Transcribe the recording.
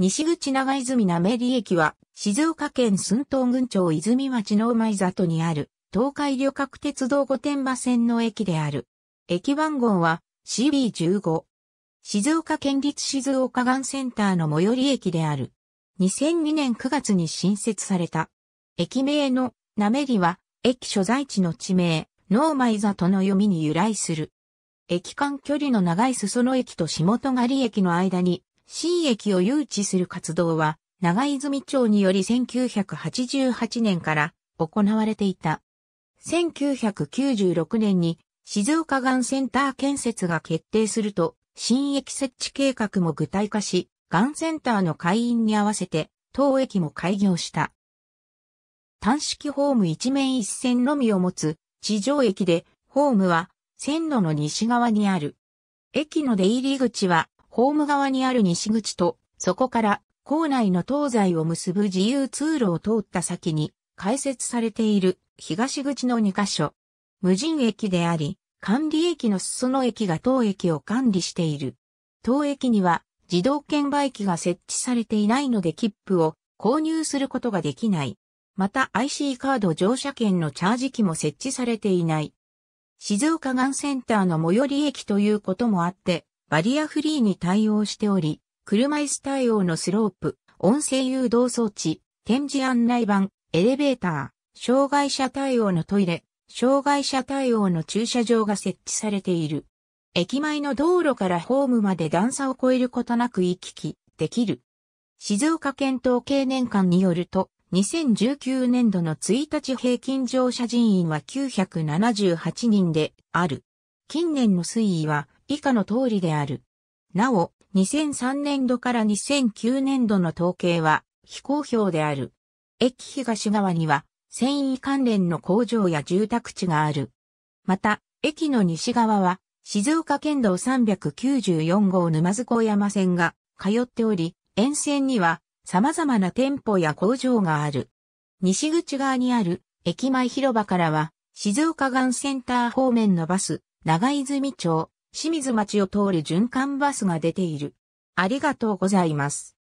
西口長泉なめり駅は、静岡県寸東郡町泉町のい里にある、東海旅客鉄道御殿場線の駅である。駅番号は CB15。静岡県立静岡岩センターの最寄り駅である。2002年9月に新設された。駅名のなめりは、駅所在地の地名、ノーマイ里の読みに由来する。駅間距離の長い裾野駅と下戸狩駅の間に新駅を誘致する活動は、長泉町により1988年から行われていた。1996年に静岡岩センター建設が決定すると、新駅設置計画も具体化し、岩センターの会員に合わせて、当駅も開業した。単式ホーム一面一線のみを持つ地上駅で、ホームは線路の西側にある。駅の出入り口はホーム側にある西口と、そこから校内の東西を結ぶ自由通路を通った先に開設されている東口の2カ所。無人駅であり、管理駅の裾野駅が当駅を管理している。当駅には自動券売機が設置されていないので切符を購入することができない。また IC カード乗車券のチャージ機も設置されていない。静岡がんセンターの最寄り駅ということもあって、バリアフリーに対応しており、車椅子対応のスロープ、音声誘導装置、展示案内板、エレベーター、障害者対応のトイレ、障害者対応の駐車場が設置されている。駅前の道路からホームまで段差を超えることなく行き来できる。静岡県統計年間によると、2019年度の1日平均乗車人員は978人である。近年の推移は以下の通りである。なお、2003年度から2009年度の統計は非公表である。駅東側には繊維関連の工場や住宅地がある。また、駅の西側は静岡県道394号沼津小山線が通っており、沿線には様々な店舗や工場がある。西口側にある駅前広場からは静岡岸センター方面のバス、長泉町、清水町を通る循環バスが出ている。ありがとうございます。